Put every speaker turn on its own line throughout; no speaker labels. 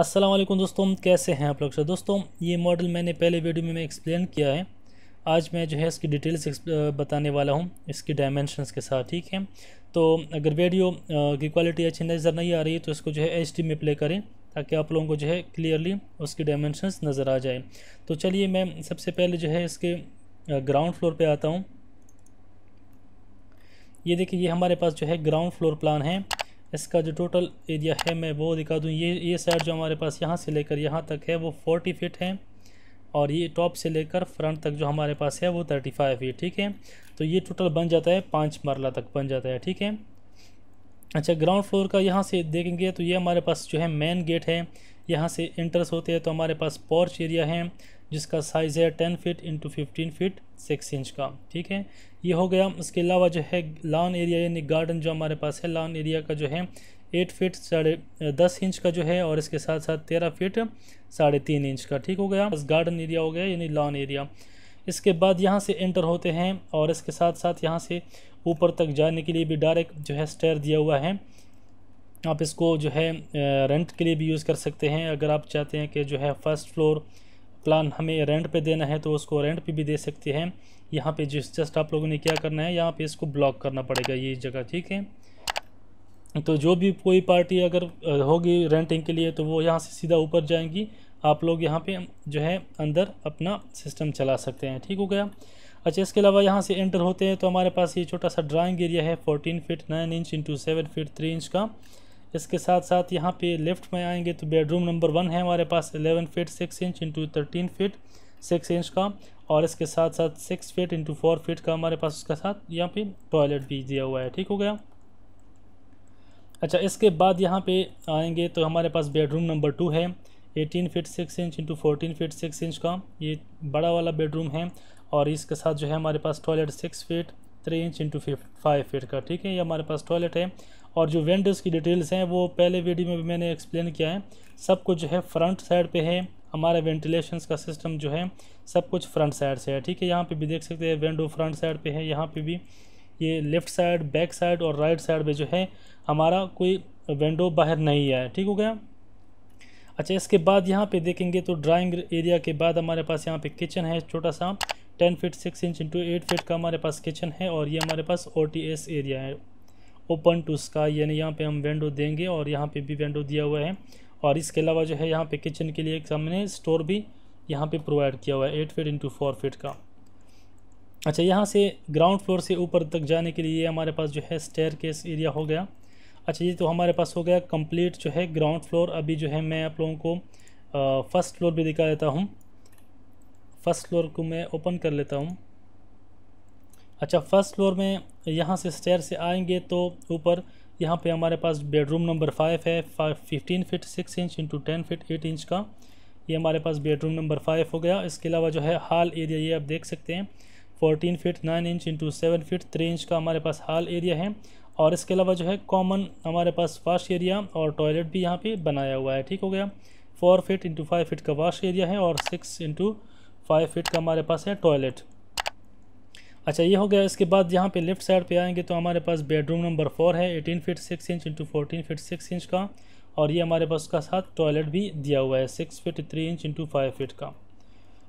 अस्सलाम वालेकुम दोस्तों कैसे हैं आप लोग सर दोस्तों ये मॉडल मैंने पहले वीडियो में, मैं एक्सप्लेन किया है आज मैं जो है इसकी डिटेल्स बताने वाला हूँ इसकी डायमेंशनस के साथ ठीक है तो अगर वीडियो की क्वालिटी अच्छी नज़र नहीं आ रही है तो इसको जो है एच में प्ले करें ताकि आप लोगों को जो है क्लियरली उसकी डायमेंशनस नज़र आ जाए तो चलिए मैं सबसे पहले जो है इसके ग्राउंड फ्लोर पर आता हूँ ये देखिए ये हमारे पास जो है ग्राउंड फ्लोर प्लान है इसका जो टोटल एरिया है मैं वो दिखा दूँ ये ये साइड जो हमारे पास यहाँ से लेकर यहाँ तक है वो फोर्टी फिट है और ये टॉप से लेकर फ्रंट तक जो हमारे पास है वो थर्टी फाइव फीट ठीक है तो ये टोटल बन जाता है पाँच मरला तक बन जाता है ठीक है अच्छा ग्राउंड फ्लोर का यहाँ से देखेंगे तो ये हमारे पास जो है मेन गेट है यहाँ से इंटरस होते हैं तो हमारे पास पोर्च एरिया है जिसका साइज़ है ten feet into fifteen feet six inch का ठीक है ये हो गया उसके अलावा जो है लॉन एरिया यानी गार्डन जो हमारे पास है लॉन एरिया का जो है एट फिट साढ़े दस इंच का जो है और इसके साथ साथ तेरह फिट साढ़े तीन इंच का ठीक हो गया बस गार्डन एरिया हो गया यानी लॉन एरिया इसके बाद यहाँ से एंटर होते हैं और इसके साथ साथ यहाँ से ऊपर तक जाने के लिए भी डायरेक्ट जो है स्टेयर दिया हुआ है आप इसको जो है रेंट के लिए भी यूज़ कर सकते हैं अगर आप चाहते हैं कि जो है फर्स्ट फ्लोर प्लान हमें रेंट पे देना है तो उसको रेंट पे भी दे सकते हैं यहाँ पे जिस जस्ट आप लोगों ने क्या करना है यहाँ पे इसको ब्लॉक करना पड़ेगा ये जगह ठीक है तो जो भी कोई पार्टी अगर होगी रेंटिंग के लिए तो वो यहाँ से सीधा ऊपर जाएंगी आप लोग यहाँ पे जो है अंदर अपना सिस्टम चला सकते हैं ठीक हो गया अच्छा इसके अलावा यहाँ से एंटर होते हैं तो हमारे पास ये छोटा सा ड्राइंग एरिया है fourteen feet nine inch into seven feet three inch का इसके साथ साथ यहाँ पे लेफ्ट में आएंगे तो बेडरूम नंबर वन है हमारे पास eleven feet six inch into thirteen feet six inch का और इसके साथ साथ six feet into four feet का हमारे पास उसके साथ यहाँ पे टॉयलेट भी दिया हुआ है ठीक हो गया अच्छा इसके बाद यहाँ पे आएंगे तो हमारे पास बेडरूम नंबर टू है eighteen feet six inch into fourteen feet six inch का ये बड़ा वाला बेडरूम है और इसके साथ जो है हमारे पास toilet six feet three inch into five feet का ठीक है ये हमारे पास टॉयलेट है और जो वेंडर्स की डिटेल्स हैं वो पहले वीडियो में भी मैंने एक्सप्लेन किया है सब कुछ जो है फ्रंट साइड पे है हमारा वेंटिलेशन का सिस्टम जो है सब कुछ फ्रंट साइड से है ठीक है यहाँ पे भी देख सकते हैं विंडो फ्रंट साइड पे है यहाँ पे भी ये लेफ़्ट साइड बैक साइड और राइट साइड पर जो है हमारा कोई विंडो बाहर नहीं आया ठीक हो गया अच्छा इसके बाद यहाँ पे देखेंगे तो ड्राइंग एरिया के बाद हमारे पास यहाँ पे किचन है छोटा सा ten feet six inch into eight feet का हमारे पास किचन है और ये हमारे पास ओ एरिया है ओपन टू स्काई यानी यहाँ पे हम विंडो देंगे और यहाँ पे भी विंडो दिया हुआ है और इसके अलावा जो है यहाँ पे किचन के लिए एक हमने स्टोर भी यहाँ पे प्रोवाइड किया हुआ है eight feet into four feet का अच्छा यहाँ से ग्राउंड फ्लोर से ऊपर तक जाने के लिए हमारे पास जो है स्टेयर केस एरिया हो गया अच्छा ये तो हमारे पास हो गया कम्प्लीट जो है ग्राउंड फ्लोर अभी जो है मैं आप लोगों को फर्स्ट फ्लोर भी दिखा देता हूँ फ़र्स्ट फ्लोर को मैं ओपन कर लेता हूँ अच्छा फर्स्ट फ्लोर में यहाँ से स्टेयर से आएंगे तो ऊपर यहाँ पे हमारे पास बेडरूम नंबर फाइव है fifteen feet six inch into ten feet eight inch का ये हमारे पास बेडरूम नंबर फाइव हो गया इसके अलावा जो है हॉल एरिया ये आप देख सकते हैं fourteen feet nine inch into seven feet three inch का हमारे पास हॉल एरिया है और इसके अलावा जो है कॉमन हमारे पास वाश एरिया और टॉयलेट भी यहाँ पे बनाया हुआ है ठीक हो गया four feet into five feet का वाश एरिया है और सिक्स इंटू फाइव फिट का हमारे पास है टॉयलेट अच्छा ये हो गया इसके बाद यहाँ पे लेफ्ट साइड पे आएंगे तो हमारे पास बेडरूम नंबर फोर है eighteen feet six inch into fourteen feet six inch का और ये हमारे पास उसका साथ टॉयलेट भी दिया हुआ है six feet three inch into five feet का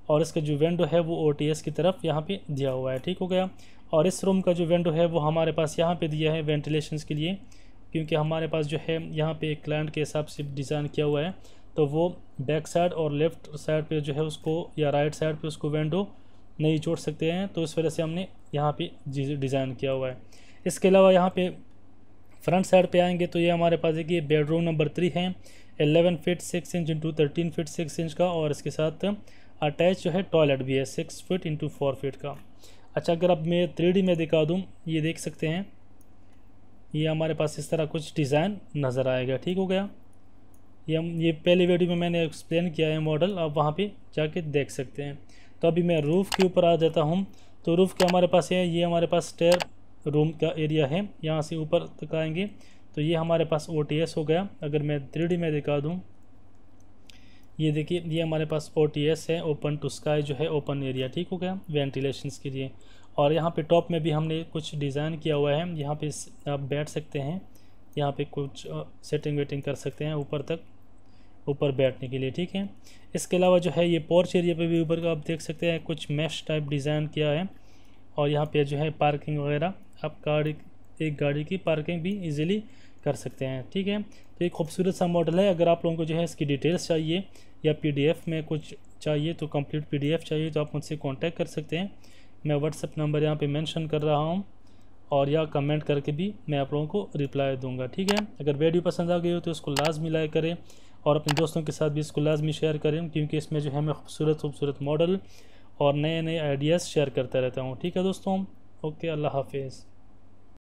और इसका जो विंडो है वो ओ की तरफ यहाँ पे दिया हुआ है ठीक हो गया और इस रूम का जो विंडो है वो हमारे पास यहाँ पे दिया है वेंटिलेशन के लिए क्योंकि हमारे पास जो है यहाँ पे एक क्लाइंट के हिसाब से डिज़ाइन किया हुआ है तो वो बैक साइड और लेफ़्ट साइड पे जो है उसको या राइट साइड पे उसको विंडो नहीं जोड़ सकते हैं तो इस वजह से हमने यहाँ पे डिज़ाइन किया हुआ है इसके अलावा यहाँ पे फ्रंट साइड पे आएंगे तो ये हमारे पास है कि बेडरूम नंबर थ्री है eleven feet six inch into thirteen feet six inch का और इसके साथ अटैच जो है टॉयलेट भी है six feet into four feet का अच्छा अगर अब मैं थ्री में दिखा दूँ ये देख सकते हैं ये हमारे पास इस तरह कुछ डिज़ाइन नज़र आएगा ठीक हो गया ये हम ये पहले वीडियो में मैंने एक्सप्लेन किया है मॉडल आप वहाँ पे जाके देख सकते हैं तो अभी मैं रूफ़ के ऊपर आ जाता हूँ तो रूफ़ के हमारे पास है ये हमारे पास स्टेयर रूम का एरिया है यहाँ से ऊपर तक आएंगे तो ये हमारे पास ओ हो गया अगर मैं थ्री में दिखा दूँ ये देखिए ये हमारे पास ओ है ओपन टू स्काई जो है ओपन एरिया ठीक हो गया वेंटिलेशन के लिए और यहाँ पे टॉप में भी हमने कुछ डिज़ाइन किया हुआ है यहाँ पे आप बैठ सकते हैं यहाँ पे कुछ सेटिंग वेटिंग कर सकते हैं ऊपर तक ऊपर बैठने के लिए ठीक है इसके अलावा जो है ये पोर्च एरिया पे भी ऊपर का आप देख सकते हैं कुछ मैश टाइप डिज़ाइन किया है और यहाँ पे जो है पार्किंग वगैरह आप गाड़ी एक गाड़ी की पार्किंग भी इजीली कर सकते हैं ठीक है तो ये खूबसूरत सा मॉडल है अगर आप लोगों को जो है इसकी डिटेल्स चाहिए या पी में कुछ चाहिए तो कम्प्लीट पी चाहिए तो आप मुझसे कॉन्टैक्ट कर सकते हैं मैं व्हाट्सअप नंबर यहाँ पर मैंशन कर रहा हूँ और या कमेंट करके भी मैं आप लोगों को रिप्लाई दूंगा ठीक है अगर वीडियो पसंद आ गई हो तो उसको लाजमी लाइक करें और अपने दोस्तों के साथ भी इसको लाजमी शेयर करें क्योंकि इसमें जो है मैं खूबसूरत खूबसूरत मॉडल और नए नए आइडियाज़ शेयर करता रहता हूँ ठीक है दोस्तों ओके अल्लाह हाफिज़